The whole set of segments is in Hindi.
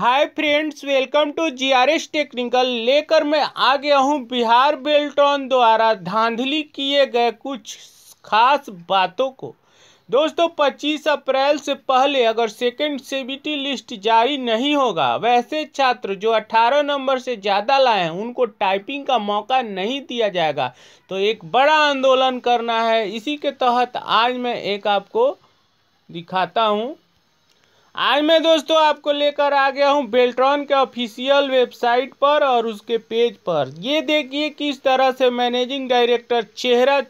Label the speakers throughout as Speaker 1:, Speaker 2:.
Speaker 1: hi friends welcome to GRS technical लेकर मैं आ गया हूँ बिहार बेल्टॉन द्वारा धांधली किए गए कुछ खास बातों को दोस्तों 25 अप्रैल से पहले अगर सेकेंड सीबीटी लिस्ट जारी नहीं होगा वैसे छात्र जो 18 नंबर से ज़्यादा लाए हैं उनको टाइपिंग का मौका नहीं दिया जाएगा तो एक बड़ा आंदोलन करना है इसी के तहत आज मैं एक आपको दिखाता हूँ आज मैं दोस्तों आपको लेकर आ गया हूं बेल्ट्रॉन के ऑफिशियल वेबसाइट पर और उसके पेज पर ये देखिए किस तरह से मैनेजिंग डायरेक्टर चेहरा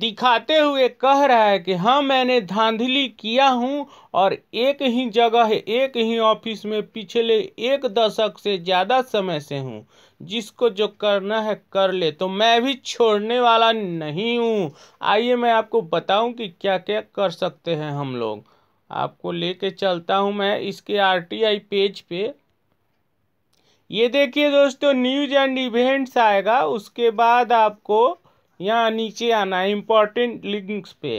Speaker 1: दिखाते हुए कह रहा है कि हाँ मैंने धांधली किया हूँ और एक ही जगह है एक ही ऑफिस में पिछले एक दशक से ज़्यादा समय से हूँ जिसको जो करना है कर ले तो मैं भी छोड़ने वाला नहीं हूँ आइए मैं आपको बताऊँ कि क्या क्या कर सकते हैं हम लोग आपको लेके चलता हूँ मैं इसके आई पेज पे ये देखिए दोस्तों न्यूज एंड इवेंट्स आएगा उसके बाद आपको यहाँ नीचे आना है इम्पोर्टेंट लिंक्स पे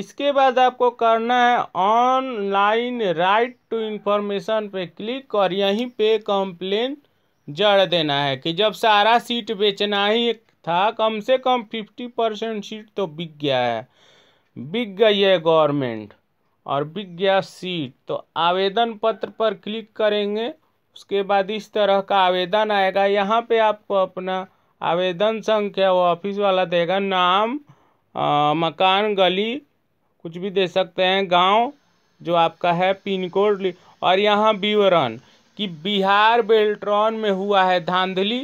Speaker 1: इसके बाद आपको करना है ऑनलाइन राइट टू इन्फॉर्मेशन पे क्लिक और यहीं पे कंप्लेन जड़ देना है कि जब सारा सीट बेचना ही था कम से कम फिफ्टी परसेंट सीट तो बिक गया है बिक गई है गवर्नमेंट और बिक गया सीट तो आवेदन पत्र पर क्लिक करेंगे उसके बाद इस तरह का आवेदन आएगा यहाँ पे आपको अपना आवेदन संख्या वो ऑफिस वाला देगा नाम आ, मकान गली कुछ भी दे सकते हैं गांव जो आपका है पिन कोड और यहाँ विवरण कि बिहार बेल्ट्रॉन में हुआ है धांधली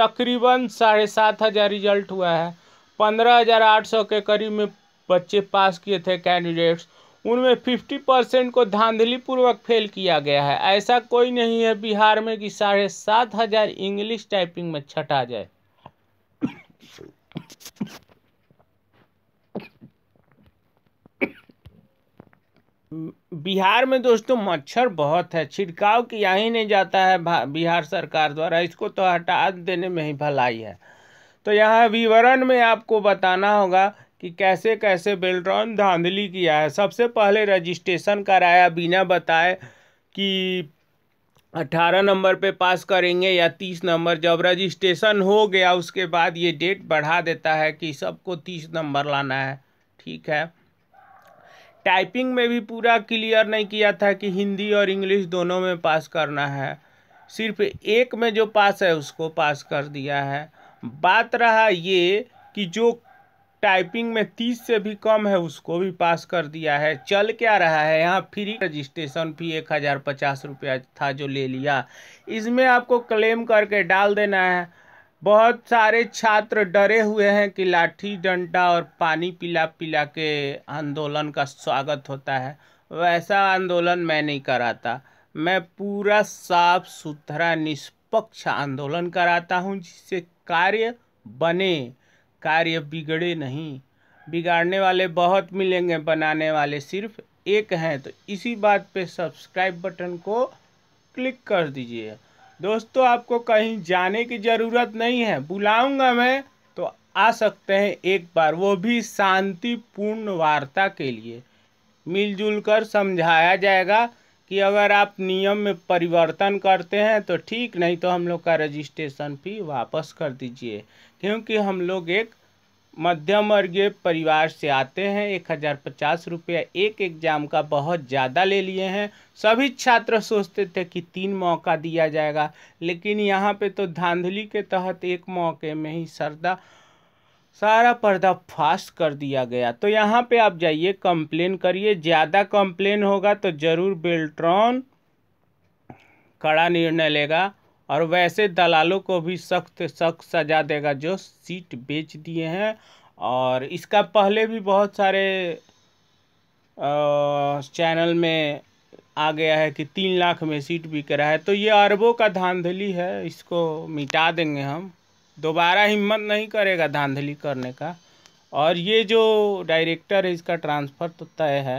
Speaker 1: तकरीबन साढ़े सात हज़ार रिजल्ट हुआ है पंद्रह हज़ार आठ सौ के करीब में बच्चे पास किए थे कैंडिडेट्स उनमें फिफ्टी परसेंट को धांधली पूर्वक फेल किया गया है ऐसा कोई नहीं है बिहार में कि साढ़े सात हज़ार इंग्लिश टाइपिंग में छटा जाए बिहार में दोस्तों मच्छर बहुत है छिड़काव किया ही नहीं जाता है बिहार सरकार द्वारा इसको तो हटा देने में ही भलाई है तो यहाँ विवरण में आपको बताना होगा कि कैसे कैसे बेल्ट्रॉन धांधली किया है सबसे पहले रजिस्ट्रेशन कराया बिना बताए कि अट्ठारह नंबर पे पास करेंगे या तीस नंबर जब रजिस्ट्रेशन हो गया उसके बाद ये डेट बढ़ा देता है कि सबको तीस नंबर लाना है ठीक है टाइपिंग में भी पूरा क्लियर नहीं किया था कि हिंदी और इंग्लिश दोनों में पास करना है सिर्फ एक में जो पास है उसको पास कर दिया है बात रहा ये कि जो टाइपिंग में तीस से भी कम है उसको भी पास कर दिया है चल क्या रहा है यहाँ फ्री रजिस्ट्रेशन फी एक हज़ार पचास रुपया था जो ले लिया इसमें आपको क्लेम करके डाल देना है बहुत सारे छात्र डरे हुए हैं कि लाठी डंडा और पानी पिला पिला के आंदोलन का स्वागत होता है वैसा आंदोलन मैं नहीं कराता मैं पूरा साफ सुथरा निष्पक्ष आंदोलन कराता हूँ जिससे कार्य बने कार्य बिगड़े नहीं बिगाड़ने वाले बहुत मिलेंगे बनाने वाले सिर्फ एक हैं तो इसी बात पे सब्सक्राइब बटन को क्लिक कर दीजिए दोस्तों आपको कहीं जाने की ज़रूरत नहीं है बुलाऊंगा मैं तो आ सकते हैं एक बार वो भी शांतिपूर्ण वार्ता के लिए मिलजुल कर समझाया जाएगा कि अगर आप नियम में परिवर्तन करते हैं तो ठीक नहीं तो हम लोग का रजिस्ट्रेशन फी वापस कर दीजिए क्योंकि हम लोग एक मध्यम वर्गीय परिवार से आते हैं एक हज़ार पचास रुपया एक एग्ज़ाम का बहुत ज़्यादा ले लिए हैं सभी छात्र सोचते थे कि तीन मौका दिया जाएगा लेकिन यहाँ पे तो धांधली के तहत एक मौके में ही सरदा सारा पर्दा फास्ट कर दिया गया तो यहाँ पे आप जाइए कंप्लेन करिए ज़्यादा कंप्लेन होगा तो ज़रूर बेल्ट्रॉन कड़ा निर्णय लेगा और वैसे दलालों को भी सख्त सख्त सजा देगा जो सीट बेच दिए हैं और इसका पहले भी बहुत सारे चैनल में आ गया है कि तीन लाख में सीट बिक रहा है तो ये अरबों का धांधली है इसको मिटा देंगे हम दोबारा हिम्मत नहीं करेगा धांधली करने का और ये जो डायरेक्टर है इसका ट्रांसफ़र तो तय है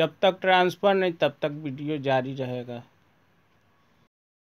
Speaker 1: जब तक ट्रांसफ़र नहीं तब तक वीडियो जारी रहेगा